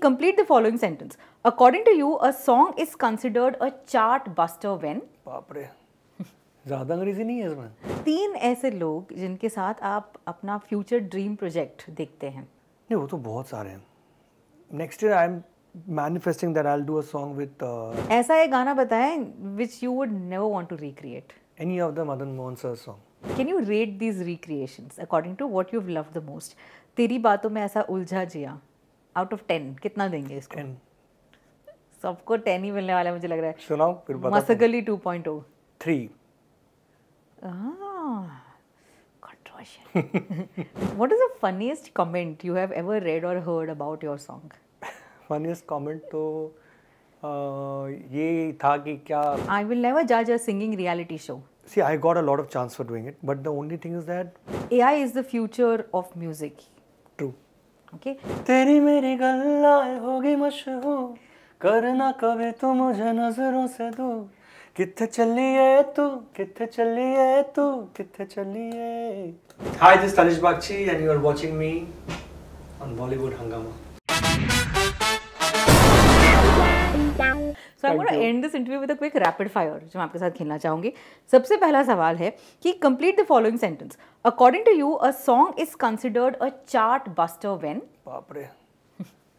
Complete the following sentence. According to you, a song is considered a chart buster when? बाप रे ज़्यादा अंग्रेजी नहीं है इसमें तीन ऐसे लोग जिनके साथ आप अपना फ्यूचर ड्रीम प्रोजेक्ट देखते हैं नहीं वो तो बहुत सारे हैं next year I am manifesting that I will do a song with ऐसा एक गाना बताएं which you would never want to recreate any of the Madan Mohan sir song can you rate these recreations according to what you have loved the most तेरी बातों में ऐसा उलझा जिया out of ten कितना देंगे इसको टेन सबको टेन ही मिलने वाला मुझे लग रहा है सुनाओ फिर Masakali two point O three controversial what is the funniest comment you have ever read और heard about your song funniest comment तो ये था कि क्या आई विल नेवर जज a singing reality show See, I got a lot of chance for doing it, but the only thing is that AI is the future of music. Okay तेरी मेरी गल्लाए होगी मशहूर करना कभी तू मुझे नजरों से दूर किथे चली है तू किथे चली है तू किथे चली है hi this Tanish Bagchi and you are watching me on Bollywood Hungama so I want to end this interview with a quick rapid fire जो मैं आपके साथ खेलना चाहूंगी सबसे पहला सवाल है कि complete the following sentence according to you a song is considered a chart buster when बाप रे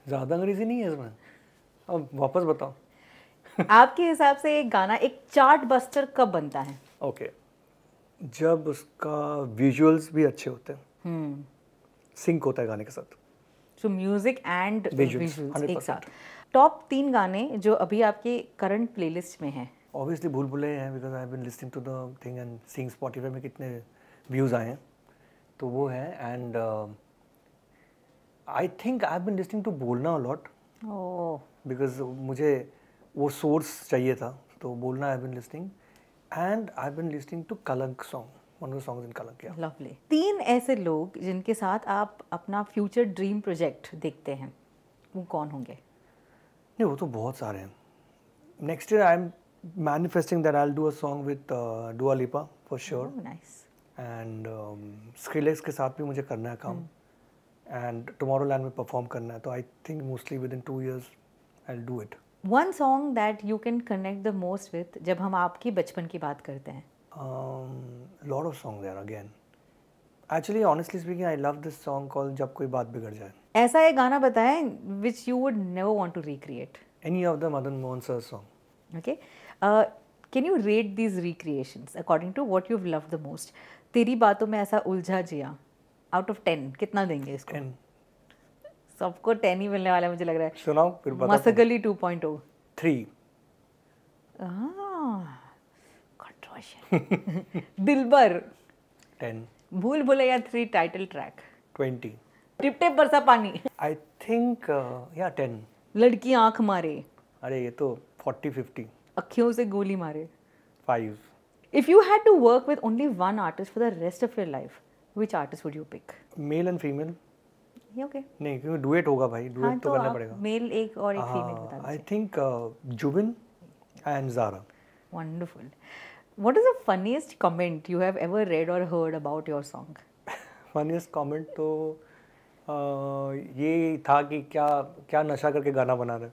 ज्यादा अंग्रेजी नहीं है इसमें अब वापस बताओ आपके हिसाब से एक गाना एक चार्ट बस्टर कब बनता है ओके okay. जब उसका विजुअल्स भी अच्छे होते हैं सिंक हम्म। होता है गाने के साथ सो म्यूजिक एंड विजुअल्स एक साथ टॉप तीन गाने जो अभी आपके करंट प्लेलिस्ट में हैं ऑब्वियसली भूल भुले हैं because I been listening to the thing and sing Spotify में कितने व्यूज़ आए हैं तो वो है and I think I been listening to Bolna a lot because मुझे वो सोर्स चाहिए था तो Bolna I been listening and I been listening to Kalank song lovely तीन ऐसे लोग जिनके साथ आप अपना फ्यूचर ड्रीम प्रोजेक्ट देखते हैं वो कौन होंगे नहीं वो तो बहुत सारे हैं next year I am manifesting that I do a song with Dua Lipa for sure and स्क्रीलेक्स के साथ भी मुझे करना है काम एंड टमोरो लैंड में परफॉर्म करना है तो I think mostly within two years I do it one song that you can connect the most with जब हम आपकी बचपन की बात करते हैं lord of song there again actually honestly speaking I love this song call जब कोई बात बिगड़ जाए ऐसा एक गाना बताएं which you would never want to recreate any of the Madan Mohan sir song okay can you rate these recreations according to what you love the most तेरी बातों में ऐसा उलझा जिया आउट ऑफ टेन कितना देंगे इसको 10. सबको टेन ही मिलने वाला है मुझे लग रहा है सुनाओ फिर बताओ मसकली 2.0 3 controversial Dilbar 10 Bhool Bhulaiyaa three title track twenty Tip Tip Barsa Paani I think या टेन लड़की आंख मारे अरे ये तो फोर्टी फिफ्टी अखियों से गोली मारे five if you had to work with only one artist for the rest of your life which artist would you pick male and female okay नहीं क्योंकि डुएट होगा भाई डुएट हाँ, तो, तो करना पड़ेगा मेल एक और एक फीमेल हाँ, बता I think Jubin and Zara wonderful What is the funniest comment you have ever read or heard about your song? funniest comment तो ये था कि क्या क्या नशा करके गाना बना रहे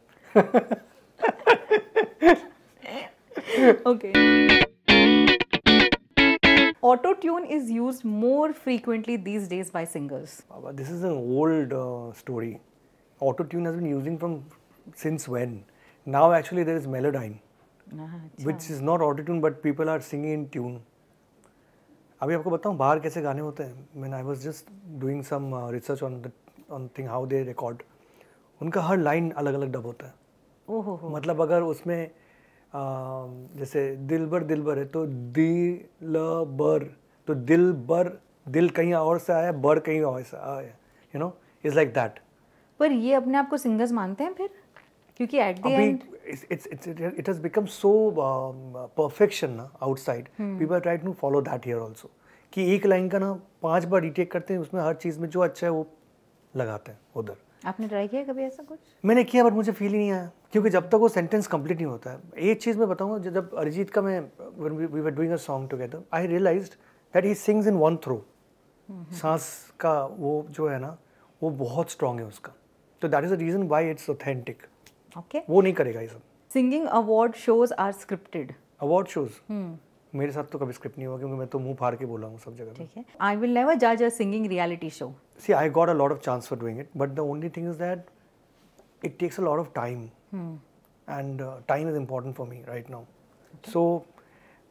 okay. Auto tune is used more frequently these days by singers. This is an old uh, story. Auto tune has been using from since when? Now actually there is Melodyne. Which is not auto tune but people are singing in tune अभी आपको बताऊँ बाहर कैसे गाने होते हैं man I was just doing some research on on thing how they record उनका हर लाइन अलग अलग डब होता है ओहो oh, मतलब अगर उसमें आ, um, जैसे दिल बर दिल बर है तो दिल बर तो दिल बर दिल कहीं और से आया बर कहीं और से आया you know is like that पर ये अपने आप को सिंगर्स मानते हैं फिर क्योंकि at the end it's, it's, it's, it has become so um, perfection ना outside people try to follow that here also कि एक लाइन का ना पांच बार रिटेक करते हैं उसमें हर चीज़ में जो अच्छा है वो लगाते हैं उधर आपने ट्राई किया कभी ऐसा कुछ मैंने किया बट मुझे फील ही नहीं आया क्योंकि जब तक वो सेंटेंस कंप्लीट नहीं होता है एक चीज़ मैं बताऊँगा जब अरिजीत का मैं we were doing a song together I realise that he sings in one throw सांस का वो जो है ना वो बहुत स्ट्रांग है उसका तो that is the reason why it's authentic okay. वो नहीं करेगा ये सब singing award shows are scripted award shows मेरे साथ तो कभी स्क्रिप्ट नहीं हुआ क्योंकि मैं तो मुंह फाड़ के बोला हूँ सब जगह ठीक है आई विल नेवर जज a singing reality show see I got a lot of chance for doing it but the only thing is that it takes a lot of time and time is important for me right now so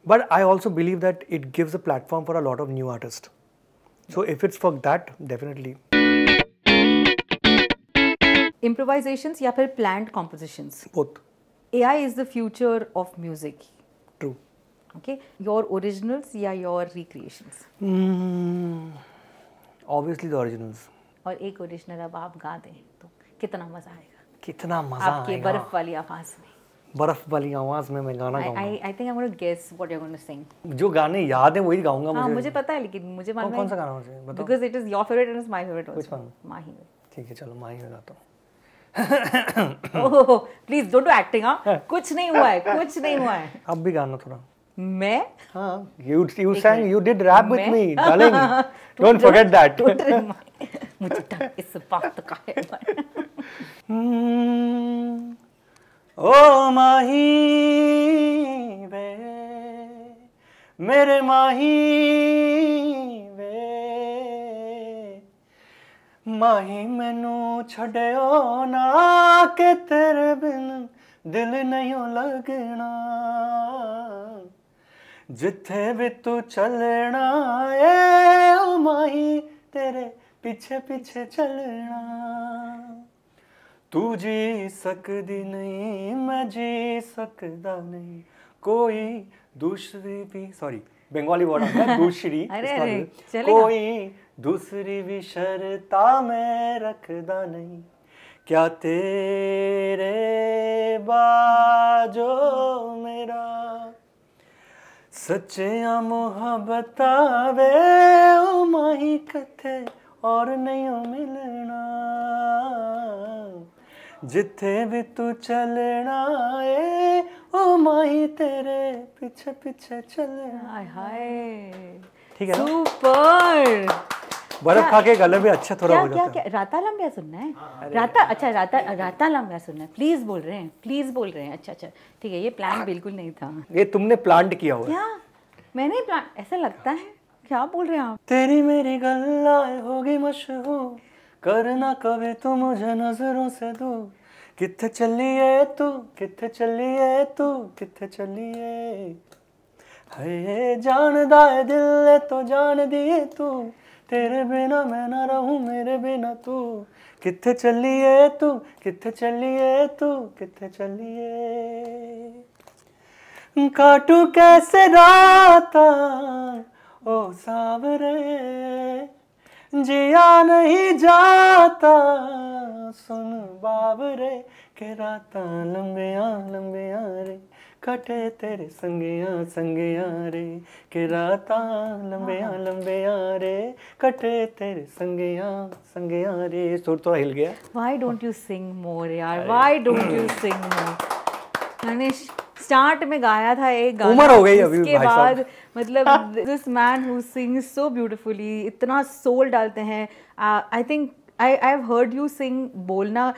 but I also believe that it gives a platform for a lot of new artist so if it's for that definitely improvisations या फिर planned compositions? Both. AI is the future of music True. Okay your originals या your recreations? Obviously hmm. obviously the और एक original अब आप गा दें तो कितना मजा आएगा कितना मजा आपके आएगा। बर्फ वाली आवाज में बर्फ वाली आवाज में मैं गाना गाऊंगा I I think I am to guess what you are gonna sing जो गाने याद है वही गाऊंगा हाँ, मुझे हां मुझे पता है लेकिन मुझे मालूम है कौन सा गाना है बताओ because it is your favourite and it's my favourite also Mahi ठीक है चलो माही में गाता हूं प्लीज डोंट डू एक्टिंग हाँ कुछ नहीं हुआ है कुछ नहीं हुआ है अब भी गाना थोड़ा मैं हाँ you you sang you did rap with me darling don't forget that मुझे तक इस बात का है हम्म। ओ माही बे मेरे माही ਮਾਹੀ ਮੈਨੂੰ ਛੱਡਿਓ ਨਾ ਕਿ ਤੇਰੇ ਬਿਨ ਦਿਲ ਨਹੀਂ ਲੱਗਣਾ ਜਿੱਥੇ ਵੀ ਤੂੰ ਚੱਲਣਾ ਏ ਓ ਮਾਹੀ ਤੇਰੇ ਪਿੱਛੇ ਪਿੱਛੇ ਚੱਲਣਾ ਤੂੰ ਜੀ ਸਕਦੀ ਨਹੀਂ ਮੈਂ ਜੀ ਸਕਦਾ ਨਹੀਂ ਕੋਈ ਦੂਸਰੀ ਵੀ ਸੌਰੀ बंगाली वर्ड आता है दूसरी मतलब, कोई दूसरी भी शर्ता मैं रखदा नहीं क्या तेरे बाजो मेरा सच्चिया मोहब्बत वे ओ माही कथे और नहीं मिलना जिथे भी तू चलना है ओ माही तेरे पीछे पीछे चले हाय हाय ठीक है सुपर बर्फ खा के गले में अच्छा थोड़ा क्या, हो जाता क्या, क्या राता लंबिया सुनना है हाँ, राता अच्छा राता राता लंबिया सुनना है प्लीज बोल रहे हैं प्लीज बोल रहे हैं अच्छा अच्छा ठीक है ये प्लान बिल्कुल नहीं था ये तुमने प्लांट किया हुआ क्या मैंने प्लान ऐसा लगता है क्या बोल रहे हैं आप तेरी मेरी गल्ला होगी मशहूर करना कभी तुम तो मुझे नजरों से दूर किथे चली है तू किथे चली है तू किथे चली है हये जानदा है दिल तो जान दिए तू तेरे बिना मैं ना रहूं मेरे बिना तू किथे चली है तू किथे चली है तू किथे चली है काटू कैसे राता ओ सावरे जिया नहीं जाता सुन बाबरे के रात लंबे आ लंबे आ रे कटे तेरे संगिया संगिया रे के रात लंबे आ हाँ। लंबे आ रे कटे तेरे संगिया संगिया रे सुर थोड़ा हिल गया why don't you sing more यार why don't you sing more Ganesh start में गाया था एक गाना उम्र हो गई अभी उसके बाद मतलब this man who sings so beautifully इतना सोल डालते हैं I uh, think I I have heard you sing Bolna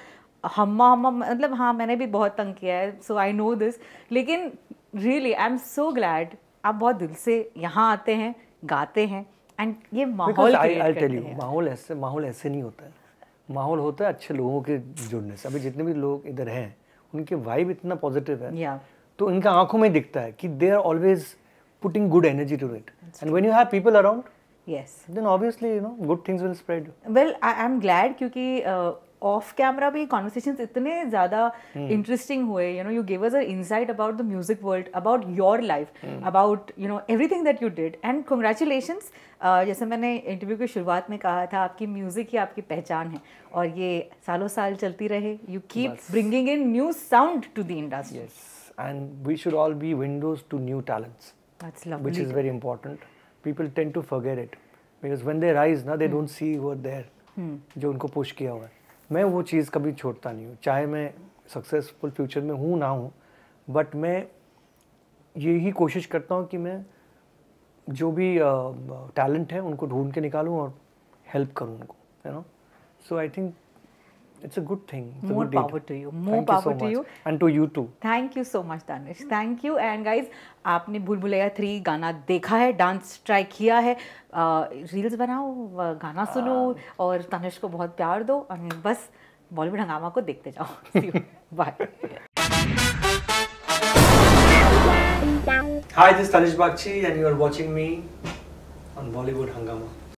Humma हम्मा मतलब हाँ मैंने भी बहुत तंग किया है सो आई नो दिस लेकिन really I am so glad आप बहुत दिल से यहाँ आते हैं गाते हैं एंड ये माहौल I, you, माहौल ऐसे माहौल ऐसे नहीं होता है माहौल होता है अच्छे लोगों के जुड़ने से अभी जितने भी लोग इधर हैं उनके वाइब इतना पॉजिटिव है yeah. तो इनका आंखों में दिखता है कि they are always putting good energy to it and when you have people around yes then obviously you know good things will spread well i am glad because uh, off camera bhi conversations itne zyada hmm. interesting hue you know you gave us an insight about the music world about your life hmm. about you know everything that you did and congratulations uh, जैसे मैंने interview की शुरुआत में कहा था आपकी music ही आपकी पहचान है और ये सालों साल चलती You keep bringing bringing in new sound to the and we should all be windows to new talents. That's lovely Which is very important. People tend to forget it because when they rise ना they don't see see who hmm. जो उनको push किया हुआ है मैं वो चीज़ कभी छोड़ता नहीं हूँ चाहे मैं सक्सेसफुल फ्यूचर में हूँ ना हूँ बट मैं यही कोशिश करता हूँ कि मैं जो भी टैलेंट uh, है उनको ढूंढ के निकालूँ और हेल्प करूँ उनको you know so I think it's a good thing. It's More good power deed. to you. More Thank power you so to much. you. And to you too. Thank you so much, Danish. Thank you. And guys, आपने भूल Bhulaiyaa three गाना देखा है dance try किया है reels बनाओ गाना सुनो और तनिष को बहुत प्यार दो और बस बॉलीवुड हंगामा को देखते जाओ bye Hi, this is Tanish Bakshi and you are watching me on Bollywood Hangama.